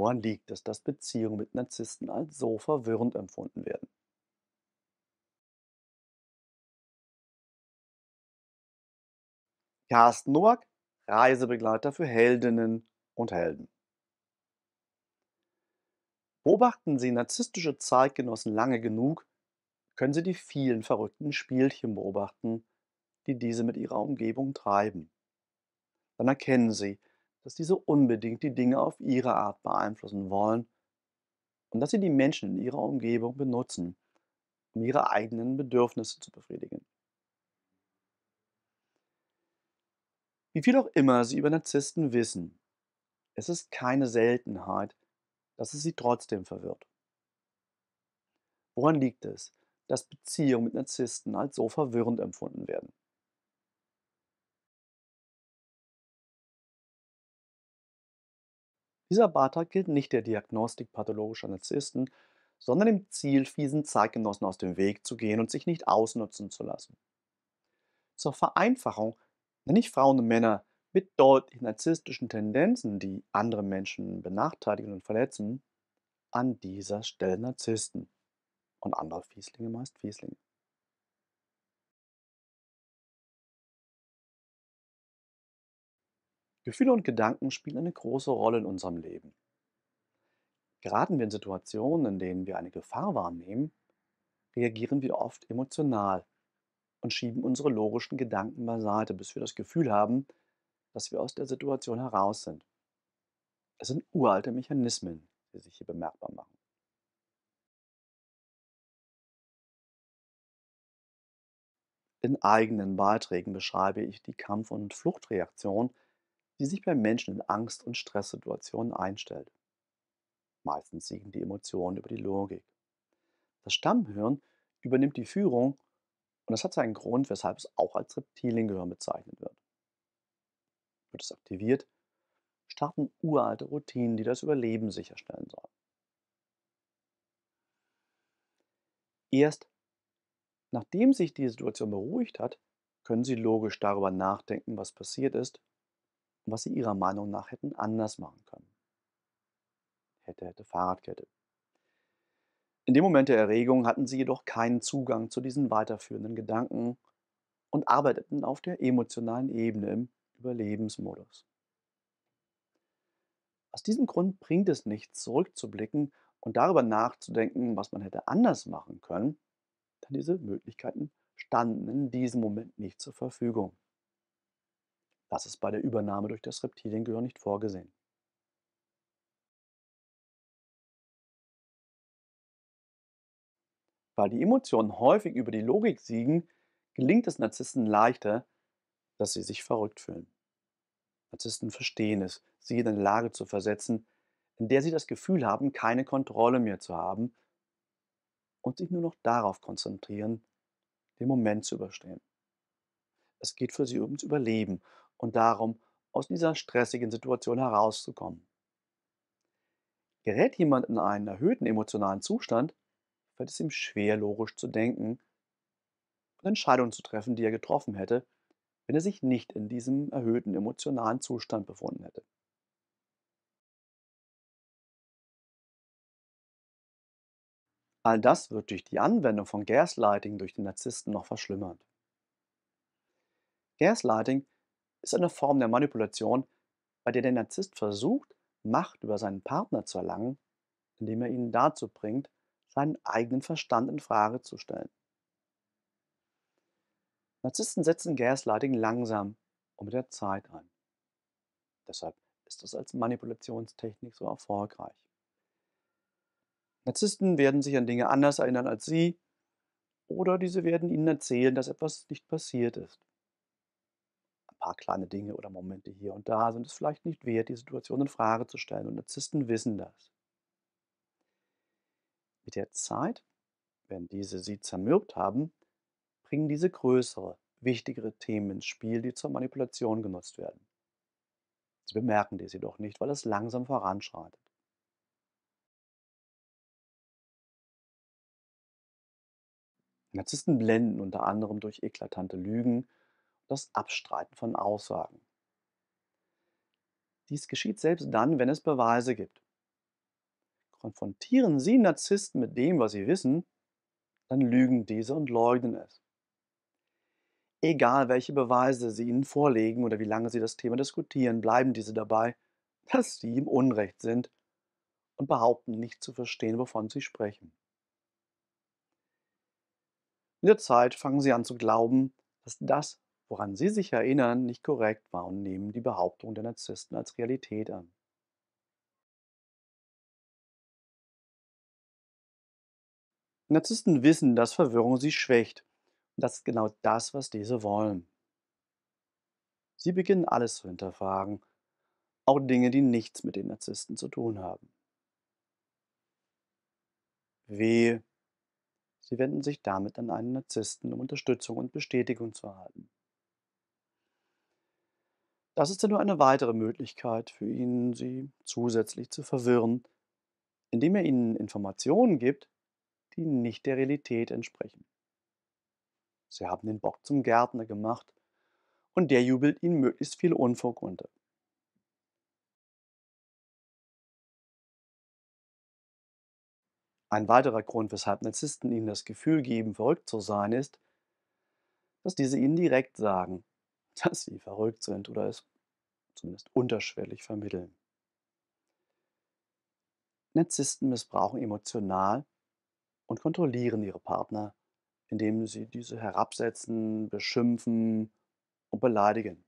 Woran liegt es, dass Beziehungen mit Narzissten als so verwirrend empfunden werden? Carsten Noack, Reisebegleiter für Heldinnen und Helden. Beobachten Sie narzisstische Zeitgenossen lange genug, können Sie die vielen verrückten Spielchen beobachten, die diese mit ihrer Umgebung treiben. Dann erkennen Sie, dass diese unbedingt die Dinge auf ihre Art beeinflussen wollen und dass sie die Menschen in ihrer Umgebung benutzen, um ihre eigenen Bedürfnisse zu befriedigen. Wie viel auch immer Sie über Narzissten wissen, es ist keine Seltenheit, dass es Sie trotzdem verwirrt. Woran liegt es, dass Beziehungen mit Narzissten als so verwirrend empfunden werden? Dieser Beitrag gilt nicht der Diagnostik pathologischer Narzissten, sondern dem Ziel, fiesen Zeitgenossen aus dem Weg zu gehen und sich nicht ausnutzen zu lassen. Zur Vereinfachung nenne ich Frauen und Männer mit deutlich narzisstischen Tendenzen, die andere Menschen benachteiligen und verletzen, an dieser Stelle Narzissten und andere Fieslinge meist Fieslinge. Gefühle und Gedanken spielen eine große Rolle in unserem Leben. Geraten wir in Situationen, in denen wir eine Gefahr wahrnehmen, reagieren wir oft emotional und schieben unsere logischen Gedanken beiseite, bis wir das Gefühl haben, dass wir aus der Situation heraus sind. Es sind uralte Mechanismen, die sich hier bemerkbar machen. In eigenen Beiträgen beschreibe ich die Kampf- und Fluchtreaktion die sich bei Menschen in Angst- und Stresssituationen einstellt. Meistens siegen die Emotionen über die Logik. Das Stammhirn übernimmt die Führung und das hat seinen Grund, weshalb es auch als Reptiliengehirn bezeichnet wird. Wird es aktiviert, starten uralte Routinen, die das Überleben sicherstellen sollen. Erst nachdem sich die Situation beruhigt hat, können Sie logisch darüber nachdenken, was passiert ist und was sie ihrer Meinung nach hätten anders machen können. Hätte, hätte, Fahrradkette. In dem Moment der Erregung hatten sie jedoch keinen Zugang zu diesen weiterführenden Gedanken und arbeiteten auf der emotionalen Ebene im Überlebensmodus. Aus diesem Grund bringt es nichts, zurückzublicken und darüber nachzudenken, was man hätte anders machen können, denn diese Möglichkeiten standen in diesem Moment nicht zur Verfügung. Das ist bei der Übernahme durch das Reptiliengehör nicht vorgesehen. Weil die Emotionen häufig über die Logik siegen, gelingt es Narzissten leichter, dass sie sich verrückt fühlen. Narzissten verstehen es, sie in eine Lage zu versetzen, in der sie das Gefühl haben, keine Kontrolle mehr zu haben und sich nur noch darauf konzentrieren, den Moment zu überstehen. Es geht für sie ums Überleben und darum, aus dieser stressigen Situation herauszukommen. Gerät jemand in einen erhöhten emotionalen Zustand, fällt es ihm schwer, logisch zu denken und Entscheidungen zu treffen, die er getroffen hätte, wenn er sich nicht in diesem erhöhten emotionalen Zustand befunden hätte. All das wird durch die Anwendung von Gaslighting durch den Narzissten noch verschlimmert. Gaslighting ist eine Form der Manipulation, bei der der Narzisst versucht, Macht über seinen Partner zu erlangen, indem er ihn dazu bringt, seinen eigenen Verstand in Frage zu stellen. Narzissten setzen Gaslighting langsam und mit der Zeit ein. Deshalb ist es als Manipulationstechnik so erfolgreich. Narzissten werden sich an Dinge anders erinnern als Sie oder diese werden Ihnen erzählen, dass etwas nicht passiert ist paar kleine Dinge oder Momente hier und da sind es vielleicht nicht wert, die Situation in Frage zu stellen. Und Narzissten wissen das. Mit der Zeit, wenn diese sie zermürbt haben, bringen diese größere, wichtigere Themen ins Spiel, die zur Manipulation genutzt werden. Sie bemerken dies jedoch nicht, weil es langsam voranschreitet. Narzissten blenden unter anderem durch eklatante Lügen das Abstreiten von Aussagen. Dies geschieht selbst dann, wenn es Beweise gibt. Konfrontieren Sie Narzissten mit dem, was Sie wissen, dann lügen diese und leugnen es. Egal welche Beweise Sie ihnen vorlegen oder wie lange Sie das Thema diskutieren, bleiben diese dabei, dass Sie im Unrecht sind und behaupten nicht zu verstehen, wovon Sie sprechen. In der Zeit fangen Sie an zu glauben, dass das, woran sie sich erinnern, nicht korrekt war und nehmen die Behauptung der Narzissten als Realität an. Narzissten wissen, dass Verwirrung sie schwächt. Und das ist genau das, was diese wollen. Sie beginnen alles zu hinterfragen, auch Dinge, die nichts mit den Narzissten zu tun haben. Wehe, sie wenden sich damit an einen Narzissten, um Unterstützung und Bestätigung zu erhalten. Das ist ja nur eine weitere Möglichkeit für ihn, sie zusätzlich zu verwirren, indem er ihnen Informationen gibt, die nicht der Realität entsprechen. Sie haben den Bock zum Gärtner gemacht und der jubelt ihnen möglichst viel Unfug unter. Ein weiterer Grund, weshalb Narzissten ihnen das Gefühl geben, verrückt zu sein, ist, dass diese ihnen direkt sagen, dass sie verrückt sind oder es zumindest unterschwellig vermitteln. Narzissten missbrauchen emotional und kontrollieren ihre Partner, indem sie diese herabsetzen, beschimpfen und beleidigen.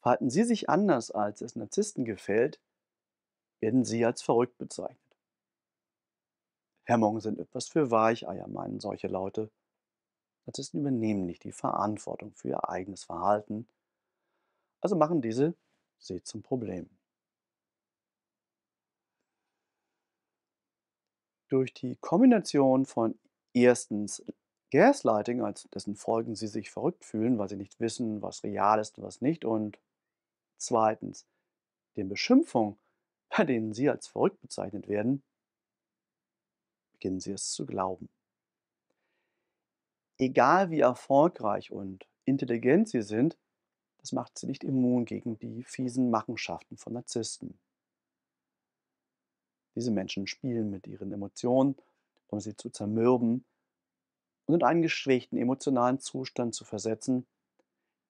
Verhalten sie sich anders, als es Narzissten gefällt, werden sie als verrückt bezeichnet. Hemmungen sind etwas für Weicheier, meinen solche Leute. Narzissten übernehmen nicht die Verantwortung für ihr eigenes Verhalten also machen diese sie zum Problem. Durch die Kombination von erstens Gaslighting, als dessen Folgen sie sich verrückt fühlen, weil sie nicht wissen, was real ist und was nicht, und zweitens den Beschimpfungen, bei denen sie als verrückt bezeichnet werden, beginnen sie es zu glauben. Egal wie erfolgreich und intelligent sie sind, das macht sie nicht immun gegen die fiesen Machenschaften von Narzissten. Diese Menschen spielen mit ihren Emotionen, um sie zu zermürben und in einen geschwächten emotionalen Zustand zu versetzen,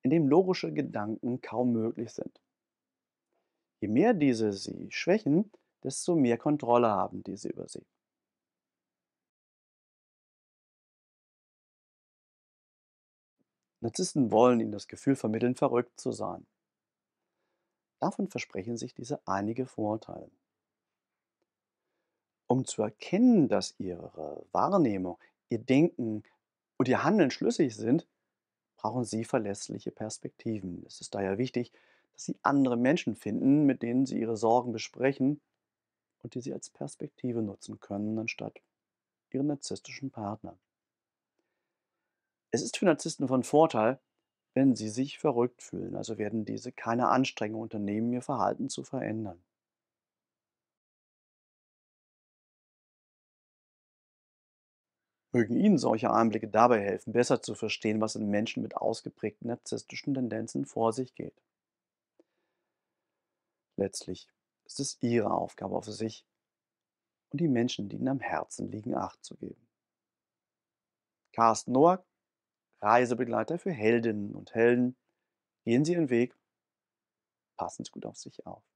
in dem logische Gedanken kaum möglich sind. Je mehr diese sie schwächen, desto mehr Kontrolle haben diese über sie. Narzissten wollen ihnen das Gefühl vermitteln, verrückt zu sein. Davon versprechen sich diese einige Vorteile. Um zu erkennen, dass ihre Wahrnehmung, ihr Denken und ihr Handeln schlüssig sind, brauchen sie verlässliche Perspektiven. Es ist daher wichtig, dass sie andere Menschen finden, mit denen sie ihre Sorgen besprechen und die sie als Perspektive nutzen können, anstatt ihren narzisstischen Partner. Es ist für Narzissten von Vorteil, wenn sie sich verrückt fühlen, also werden diese keine Anstrengung unternehmen, ihr Verhalten zu verändern. Mögen Ihnen solche Einblicke dabei helfen, besser zu verstehen, was in Menschen mit ausgeprägten narzisstischen Tendenzen vor sich geht. Letztlich ist es Ihre Aufgabe auf sich und die Menschen, die Ihnen am Herzen liegen, Acht zu geben. Carsten Noack, Reisebegleiter für Heldinnen und Helden. Gehen Sie Ihren Weg, passen Sie gut auf sich auf.